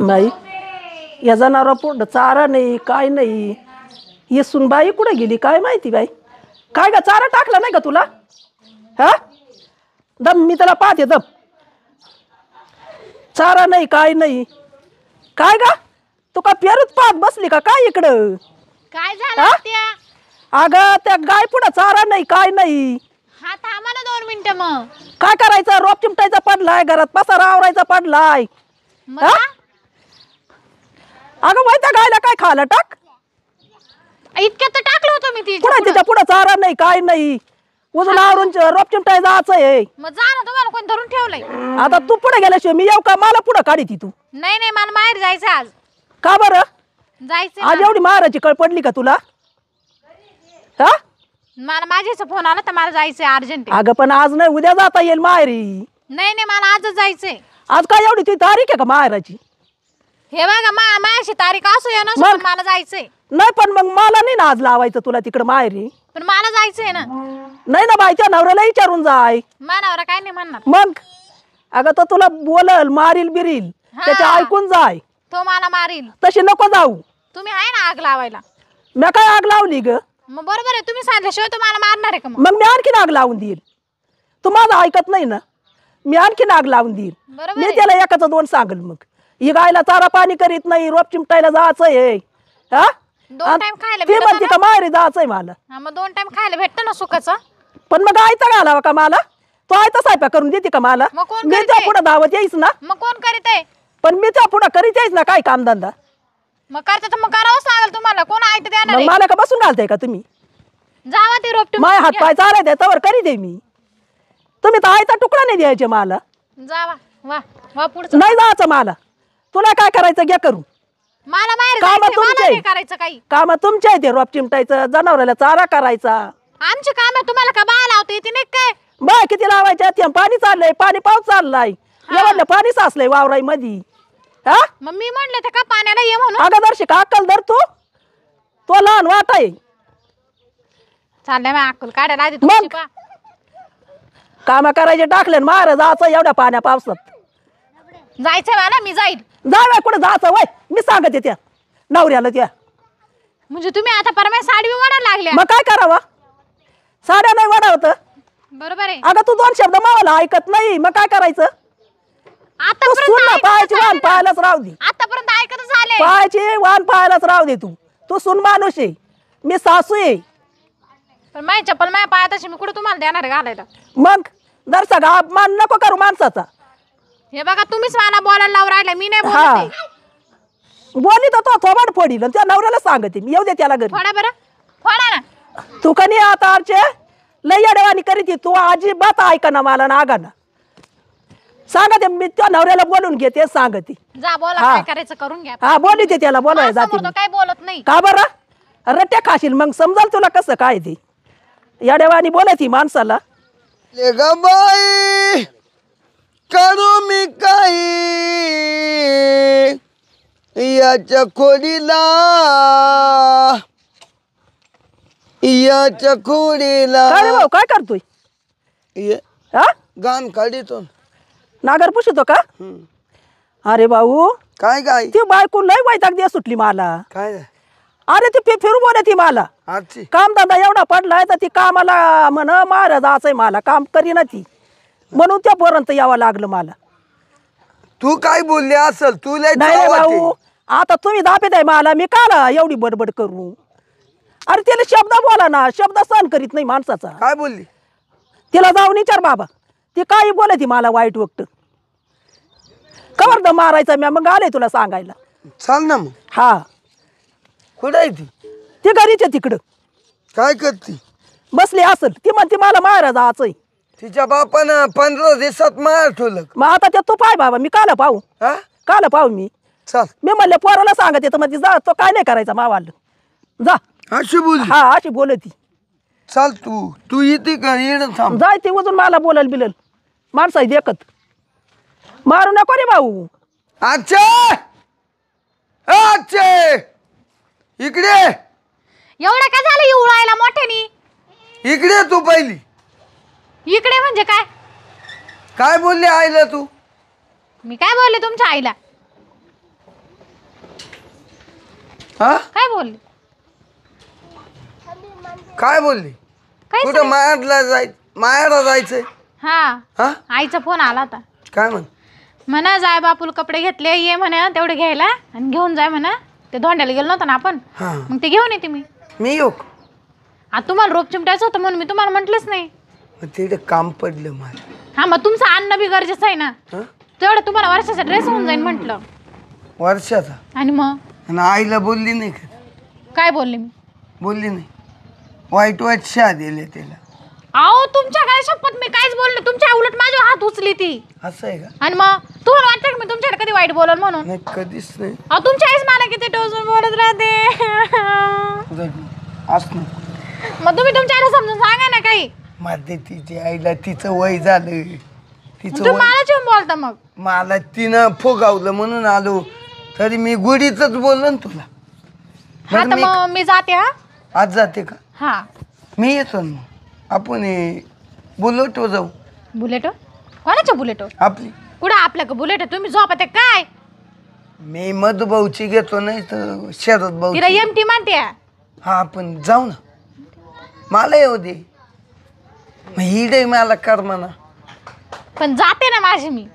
नाही या जनावरा पुढं चारा नाही काय नाही येसून बाई कुठे गेली काय माहिती बाई काय का चारा टाकला नाही का तुला हा दम मी त्याला पाहते दम चारा नाही काय नाही काय का तू का पेरूत पाहत बसली का काय इकडं काय झालं अग त्या अगं त्या गाय पुढे चारा नाही काय नाही दोन मिनिटं मग काय करायचं रोप चिमटायचा पडलाय घरात पसारा आवरायचा पडलाय अगं माहिती गायला काय खाल टाक इतक्यात तर टाकलं होतं मी तिच्या पुढे पुढं. चारा नाही काय नाही उजून आवरून रोप चिमटाय जायचं आहे मग तुम्हाला धरून ठेवलंय आता तू पुढे गेल्याशिवाय मी येऊ का मला पुढे काढी ती तू नाही नाही मला माहेर जायचं आज का बर जायचं आज एवढी महाराज कळ पडली का तुला हा मला माझ्याचा फोन आला तर मला जायचंय अर्जंट अगं पण आज नाही उद्या जाता येईल माहेरी नाही नाही मला आजच जायचंय आज काय एवढी ती तारीख आहे का माहेराची हे बघा मा माझी तारीख असू या ना मला जायचंय नाही पण मग मला नाही ना आज लावायचं तुला तिकडं मायरी पण मला जायचंय ना नाही ना बाई त्या नवऱ्याला विचारून जाय नवरा काय नाही म्हणणार मग अगं तो तुला बोलल मारील बिरील त्याच्या ऐकून जाय तो मला मारील तशी नको जाऊ तुम्ही आहे ना आग लावायला मी काय आग लावली ग मग बरोबर आहे तुम्ही सांगितल्याशिवाय तुम्हाला मारणार आहे का मग मी आणखीन आग लावून देईल तू माझं ऐकत नाही ना मी आणखीन आग लावून देईल मी त्याला एकाच दोन सांगल मग ही गायला चारा पाणी करीत नाही रोप चिमटायला जायचं आहे हा दोन टाइम खायला म्हणते का जायचंय मला दोन टाइम खायला भेटतं ना सुखाच पण मग आयता घालावा का मला तो आयता सायपा करून देते का मला मी त्या पुढे धावत येईस ना मग कोण करीत आहे पण मी त्या पुढे करीत येईस ना काय काम कामधंदा मग करता मग करावंच लागेल तुम्हाला कोण आयता देणार मला का बसून घालताय का तुम्ही जावा ते रोप माय हात पाय चालाय त्याच्यावर करी दे मी तुम्ही तर आयता तुकडा नाही द्यायचे मला जावा वा वा पुढचं नाही जायचं मला तुला काय करायचं घ्या करू मला कामं करायचं काही काम तुमच्या आहे ते रोप चिमटायचं जनावराला चारा करायचा आमची काम तुम्हाला का बाय लावते येते नाही काय बाय किती लावायच्या ते पाणी चाललंय पाणी पाऊस चाललाय एवढं पाणी साचलंय वावराई मधी हा मग मी म्हणलं ते का पाण्याला ये म्हणून अगं दर्शी का अक्कल धर तू तो लहान वाट आहे चाललंय अक्कल काढायला आधी करायचे टाकले महाराज असं एवढ्या पाण्या पावसात जायचं मला मी जाईल जावया कुठं जायचं वय मी सांगत त्या नवऱ्याला त्या म्हणजे तुम्ही आता परवा साडी वाढायला लागल्या मग काय करावं साड्या नाही वाढावत बरोबर आहे अगं तू दोन शब्द मावाला ऐकत नाही मग काय करायचं तू सून ना पाहायची वाहन पाहायलाच राहू दे आतापर्यंत ऐकतच झाले पाहायची वाहन पाहायलाच राहू दे तू तू सुन माणूस आहे मी सासू आहे पण माझी चप्पल माझ्या पायात तशी मी कुठे तुम्हाला देणार आहे घालायला मग जर सगळा अपमान नको करू माणसाचा हे बघा तुम्हीच मला बोलायला लावून राहिले मी नाही बोलते बोली तर तो थोबाड फोडील त्या नवऱ्याला सांगते मी येऊ दे त्याला घरी फोडा बरं फोडा तू कनी आता आमचे लय अडवाणी करीत तू तू अजिबात ऐका ना मला ना आगा ना सांगते मी त्या नवऱ्याला बोलून घेते सांगते जा बोला हा. काय करायचं बोलते त्याला बोलाय जाते बोलत नाही का बर रट्टे खाशील मग समजाल तुला कसं काय ते येड्यावानी बोलत ही माणसाला करू मी काही याच्या खोडीला याच्या खोडीला काय भाऊ काय करतोय गान हा नागर पुशतो का अरे भाऊ काय काय ती बायको लय वैताग अगदी सुटली मला काय अरे ती फि- फिरू बोल ती मला काम दादा एवढा पडलाय तर ती कामाला म्हण महाराज असं मला काम करीन ती म्हणून त्यापर्यंत यावं लागलं मला तू काय बोलली असल तू नाही भाऊ आता तुम्ही दाबेत आहे मला मी काला एवढी बडबड करू अरे तिला शब्द बोला ना शब्द सहन करीत नाही माणसाचा काय बोलली तिला जाऊन विचार बाबा ती काय बोलत ती मला वाईट वक्त कवर द मारायचा मी मग आले तुला सांगायला चाल ना मग हा कुठं आहे ती ती घरीच तिकडं काय करते बसली असल ती म्हणते मला मारा जायचं तिच्या बापान पंधरा दिवसात मार ठुलक मग आता ते तू पाय बाबा मी काला पाहू काल पाहू मी चल मी म्हणलं पोराला सांगत येतो म्हणजे जा तो काय नाही करायचा मावाला जा अशी बोल हा अशी बोलती चल तू तू इथे का थांब जाय ती उजून मला बोलाल बिलल माणसं आहे देखत मारू नको रे भाऊ अच्छा अच्छे इकडे एवढं काय झालं उळायला मोठ्यानी इकडे तू पहिली इकडे म्हणजे काय काय बोलले आईला तू मी काय बोलले तुमच्या आईला काय बोलले काय बोलली काय कुठं मायाला जाय मायाला जायचंय हा आईचा फोन आला होता काय म्हण म्हणा जाय बापूल कपडे घेतले ये म्हणा तेवढे घ्यायला आणि घेऊन जाय म्हणा ते धोंड्याला गेलो नव्हतं ना आपण मग ते घेऊन येते मी मी येऊ आता तुम्हाला रोप चिमटायचं होतं म्हणून मी तुम्हाला म्हटलंच नाही तिथे काम पडलं मला हा मग तुमचं अन्न बी गरजेचं आहे ना तेवढं तुम्हाला वर्षाचा ड्रेस होऊन जाईल म्हटलं वर्षाचा आणि मग आईला बोलली नाही का काय बोलली मी बोलली नाही वाईट वाईट शहा दिले त्याला अहो तुमच्या काय शपथ मी कायच बोलले तुमच्या उलट माझ्या हात उचली ती असं आहे का आणि मग तुम्हाला वाटतं की मी तुमच्याकडे कधी वाईट बोलल म्हणून नाही कधीच नाही अहो तुमच्या आईच मला किती बोलत राहते मग तुम्ही तुमच्या आईला समजून सांगा ना काही माझ्या तिच्या आईला तिचं वय झालं तिचं बोलता मग मला तिनं फोगावलं म्हणून आलो तरी मी गुढीच बोललो ना तुला मी जाते हा आज जाते का हा मी येतो मग आपण बुलेटो जाऊ बुलेटो कोणाच्या बुलेटो आपली कुठं आपल्या का बुलेट तुम्ही झोपते काय मी मधुभाऊची घेतो नाही तर शरद भाऊ तिला एमटी मानते हा आपण जाऊ ना मला येऊ दे मग हिड आहे मला कर्मना पण जाते ना माझी मी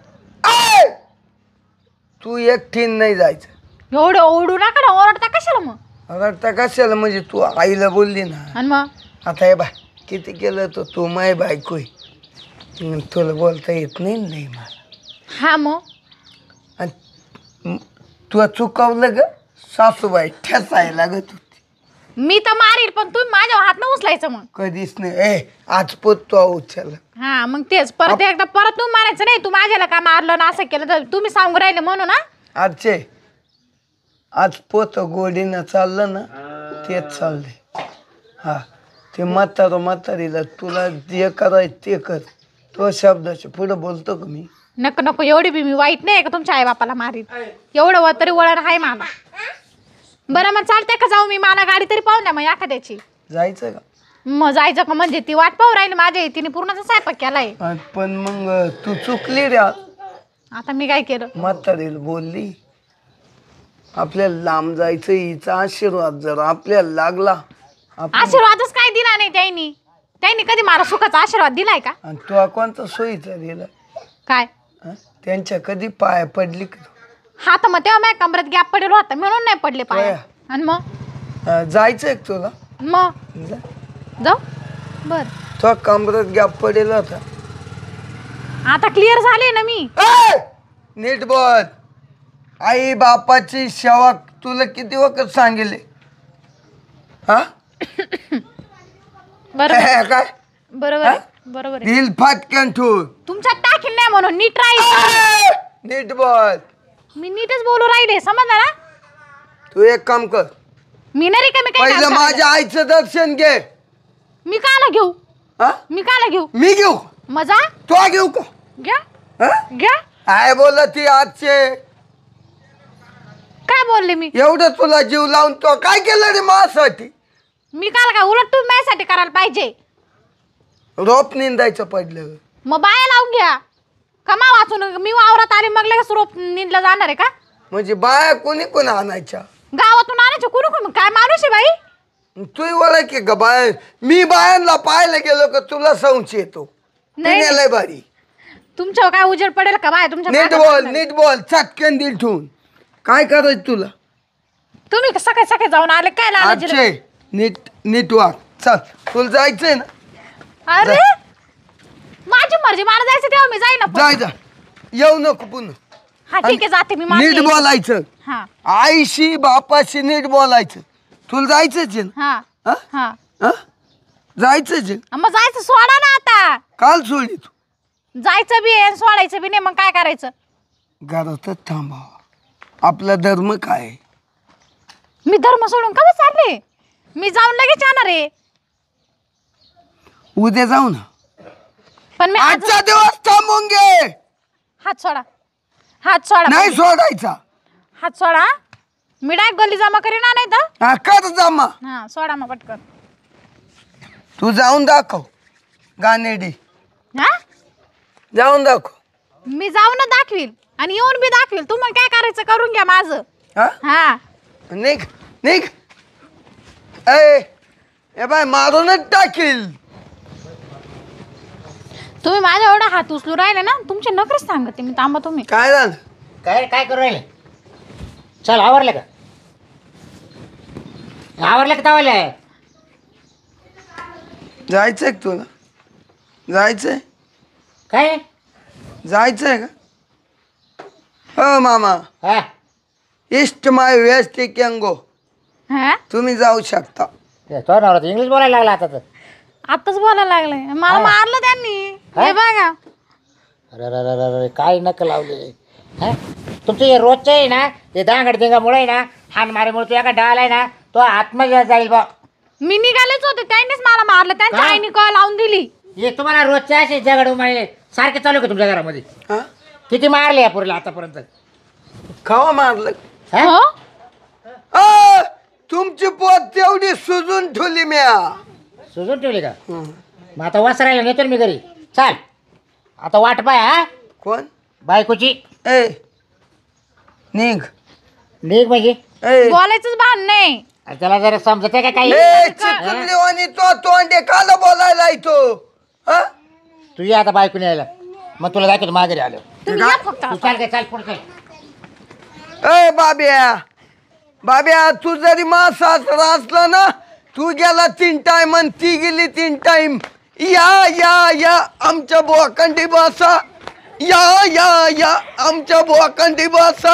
तू एकटीन नाही जायचं एवढं ओढू नका ना ओरडता कशाला मग ओरडता कशाला म्हणजे तू आईला बोलली ना आणि मग आता हे बाय किती केलं तर तू माय बायको तुला बोलता येत नाही मला हा मग आणि तू चुकवलं ग सासूबाई ठेचायला ग तू मी तर मारील पण तुम्ही माझ्या हात ना उचलायचं मग कधीच नाही ए आज तो उचल हा मग तेच परत एकदा परत तू मारायचं नाही तू माझ्याला का मारलं ना असं केलं तर तुम्ही सांगू राहिले म्हणून ना आजचे आज पोत गोडीनं चाललं ना तेच चालले हा ते म्हातारं म्हातारीला तुला जे करायचं ते कर तो शब्दाच्या पुढे बोलतो का मी नको नको एवढी बी मी वाईट नाही का तुमच्या आई बापाला मारीत एवढं वतरी वळण आहे मला बरं मग चालते का जाऊ मी मला गाडी तरी पाहू ना मग एखाद्याची जायचं का मग जायचं का म्हणजे ती वाट पाहू राहील माझ्या तिने पूर्णच स्वयंपाक केलाय पण मग तू चुकली रे आता मी काय केलं म्हातारी बोलली आपल्याला लांब जायचं हिचा आशीर्वाद जर आपल्याला लागला आशीर्वादच काय दिला नाही त्यांनी त्यांनी कधी मला सुखाचा आशीर्वाद दिलाय का तू कोणता सोयीचा दिला काय त्यांच्या कधी पाया पडली का? हा तर मग तेव्हा माझ्या गॅप पडेल होता म्हणून नाही पडले पाय आणि मग जायचं एक तुला मग जा. जाऊ बर तो कमरात गॅप पडेल होता आता क्लिअर झाले ना मी नीट बोल आई बापाची सेवा तुला किती वक्त सांगेल हा बरोबर काय बरोबर बरोबर हिल तुमच्यात टाकील नाही म्हणून नीट राहील नीट बोल मी नीटच बोलू राहिले समजणार ना तू एक काम कर मी नाही रे काही पहिलं माझ्या आईचं दर्शन घे मी काला घेऊ मी काला घेऊ मी घेऊ मजा तो घेऊ का घ्या घ्या काय बोल ती आजचे काय बोलले मी एवढं तुला जीव लावून तो काय केलं रे माझ्यासाठी मी काल काय उलट तू माझ्यासाठी करायला पाहिजे रोप निंदायचं पडलं मग बाया लावून घ्या कमा वाचून मी वावरात आले मग लगेच रोप निंदला जाणार आहे का म्हणजे बाया कोणी कोण आणायच्या गावातून आणायच्या कुणी कोण काय माणूस आहे बाई तू ओळख की ग बाय मी बायांना पाहायला गेलो का तुला संच येतो नाही. लय तुमच्यावर काय उजेड पडेल का बाय तुमच्या नीट बोल नीट बोल चटकन दिल ठेवून काय करायचं तुला तुम्ही सकाळी सकाळी जाऊन आले काय लालच नीट नीट वाग चल तुला जायचंय ना अरे माझी मर्जी मला जायचं तेव्हा मी जाईन येऊ नको पुन्हा ठीक आहे जाते मी नीट बोलायचं आईशी बापाशी नीट बोलायचं तुला जायचं जायचं मग जायचं सोडा ना आता काल सोडली तू जायचं बी आहे सोडायचं बी नाही मग काय करायचं घरात थांबा आपला धर्म काय मी धर्म सोडून का चालले मी जाऊन लगेच येणार आहे उद्या जाऊ ना पण मी आजचा दिवस थांबून घे हात सोडा हात सोडा नाही सोडायचा हात सोडा मी डायरेक्ट गल्ली जमा करीना नाही तर कर जमा हा सोडा मग पटकन तू जाऊन दाखव गानेडी हा जाऊन दाखव मी जाऊन दाखवील आणि येऊन मी दाखवील मग काय करायचं करून घ्या माझं हा हां निघ निघ ए ए बाय मारूनच टाकील तुम्ही माझ्या एवढा हात उचलू राहिले ना तुमचे नखरेच सांगते मी थांबा तुम्ही काय झालं काय काय करू राहिले चल आवरलं का आवरले का तावलं जायचंय का तुला जायचंय काय जायचंय का हो मामा इष्ट माय वेस्ट गो हा तुम्ही जाऊ शकता इंग्लिश बोलायला लागला आता तर आताच बोलायला लागलाय मला मारलं त्यांनी हे बघा अरे काय नक लावले तुमचं हे रोजचं आहे ना हे दांगड मुळे ना हान मुळे तू एका डाल आहे ना तो आत्मजा जाईल बा मी निघालेच होते त्यांनीच मला मारलं त्यांच्या आईने कॉल लावून दिली हे तुम्हाला रोजचे असे जगड उमाळे सारखे चालू का तुमच्या घरामध्ये किती मारले या पुरला आतापर्यंत खावा मारलं हो तुमची पोत तेवढी सुजून ठेवली म्या सुजून ठेवली का हं. मग आता वासरायला नेतो ना मी घरी चाल आता वाट पाय हा कोण बायकोची ए निघ निघ म्हणजे ए बोलायचंच भान नाही त्याला जरा समजत आहे का काही ए तो तोंडे काला बोलायला येतो तू तुझी आता बायकून यायला मग तुला दाखवतो माघारी आलो तुम्ही या फक्त चाल पुढे ए बाब्या बाब्या तू जरी मासा असला ना तू गेला तीन टाइम आणि ती गेली तीन टाइम या या या आमच्या बोकांडी भाषा या या या आमच्या बोकांडी भाषा